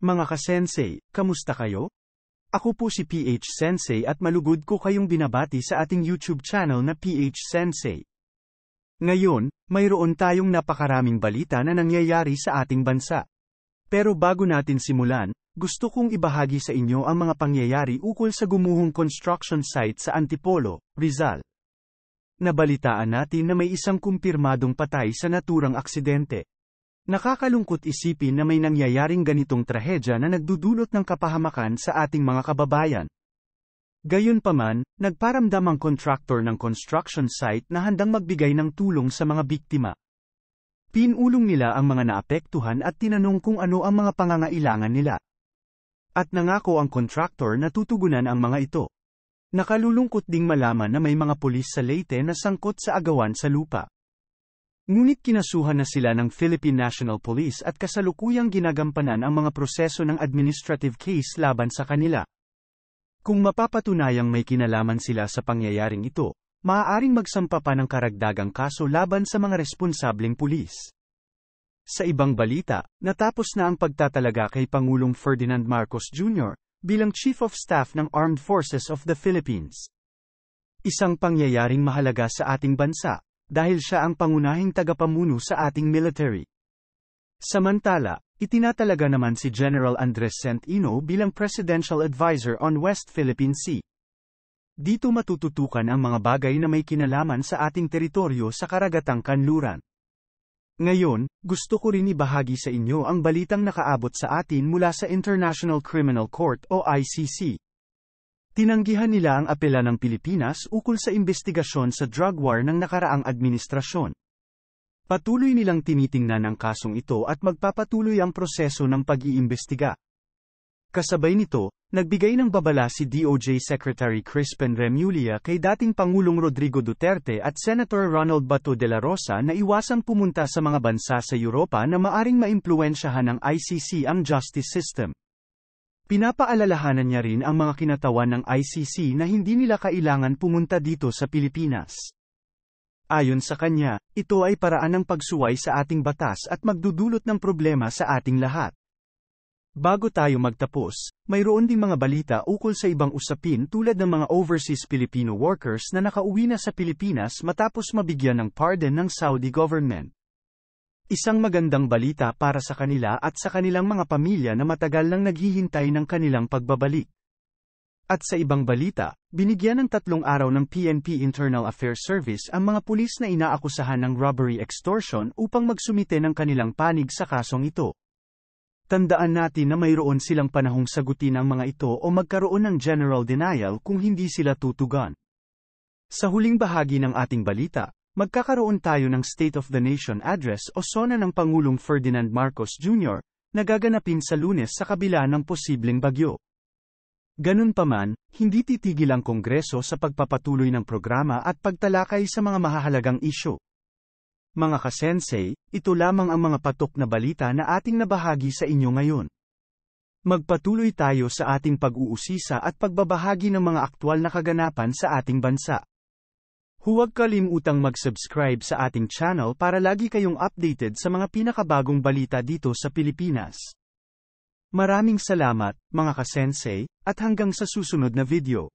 Mga ka-sensei, kamusta kayo? Ako po si PH Sensei at malugod ko kayong binabati sa ating YouTube channel na PH Sensei. Ngayon, mayroon tayong napakaraming balita na nangyayari sa ating bansa. Pero bago natin simulan, gusto kong ibahagi sa inyo ang mga pangyayari ukol sa gumuhong construction site sa Antipolo, Rizal. Nabalitaan natin na may isang kumpirmadong patay sa naturang aksidente. Nakakalungkot isipin na may nangyayaring ganitong trahedya na nagdudulot ng kapahamakan sa ating mga kababayan. Gayunpaman, nagparamdam ang contractor ng construction site na handang magbigay ng tulong sa mga biktima. Pinulong nila ang mga naapektuhan at tinanong kung ano ang mga pangangailangan nila. At nangako ang contractor na tutugunan ang mga ito. Nakalulungkot ding malaman na may mga pulis sa Leyte na sangkot sa agawan sa lupa. Ngunit kinasuhan na sila ng Philippine National Police at kasalukuyang ginagampanan ang mga proseso ng administrative case laban sa kanila. Kung mapapatunayang may kinalaman sila sa pangyayaring ito, maaaring magsampa pa ng karagdagang kaso laban sa mga responsableng pulis. Sa ibang balita, natapos na ang pagtatalaga kay Pangulong Ferdinand Marcos Jr. bilang Chief of Staff ng Armed Forces of the Philippines. Isang pangyayaring mahalaga sa ating bansa, dahil siya ang pangunahing tagapamuno sa ating military. Samantala, itinatalaga naman si General Andres Centino bilang Presidential Advisor on West Philippine Sea. Dito matututukan ang mga bagay na may kinalaman sa ating teritoryo sa karagatang kanluran. Ngayon, gusto ko rin ibahagi sa inyo ang balitang nakaabot sa atin mula sa International Criminal Court o ICC. Tinanggihan nila ang apela ng Pilipinas ukol sa investigasyon sa drug war ng nakaraang administrasyon. Patuloy nilang tinitingnan ang kasong ito at magpapatuloy ang proseso ng pag-iimbestiga. Kasabay nito, nagbigay ng babala si DOJ Secretary Crispin Remulia kay dating Pangulong Rodrigo Duterte at Senator Ronald Bato de la Rosa na iwasang pumunta sa mga bansa sa Europa na maaring maimpluensyahan ng ICC ang justice system. Pinapaalalahanan niya rin ang mga kinatawan ng ICC na hindi nila kailangan pumunta dito sa Pilipinas. Ayon sa kanya, ito ay paraan ng pagsuway sa ating batas at magdudulot ng problema sa ating lahat. Bago tayo magtapos, mayroon ding mga balita ukol sa ibang usapin tulad ng mga overseas Filipino workers na nakauwi na sa Pilipinas matapos mabigyan ng pardon ng Saudi government. Isang magandang balita para sa kanila at sa kanilang mga pamilya na matagal nang naghihintay ng kanilang pagbabalik. At sa ibang balita, binigyan ng tatlong araw ng PNP Internal Affairs Service ang mga pulis na inaakusahan ng robbery extortion upang magsumite ng kanilang panig sa kasong ito. Tandaan natin na mayroon silang panahong sagutin ang mga ito o magkaroon ng general denial kung hindi sila tutugan. Sa huling bahagi ng ating balita, Magkakaroon tayo ng State of the Nation Address o SONA ng Pangulong Ferdinand Marcos Jr., na gaganapin sa lunes sa kabila ng posibleng bagyo. Ganun paman, hindi titigil ang Kongreso sa pagpapatuloy ng programa at pagtalakay sa mga mahahalagang isyo. Mga kasensei, ito lamang ang mga patok na balita na ating nabahagi sa inyo ngayon. Magpatuloy tayo sa ating pag-uusisa at pagbabahagi ng mga aktwal na kaganapan sa ating bansa. Huwag kalimutang mag-subscribe sa ating channel para lagi kayong updated sa mga pinakabagong balita dito sa Pilipinas. Maraming salamat, mga kasensei, at hanggang sa susunod na video.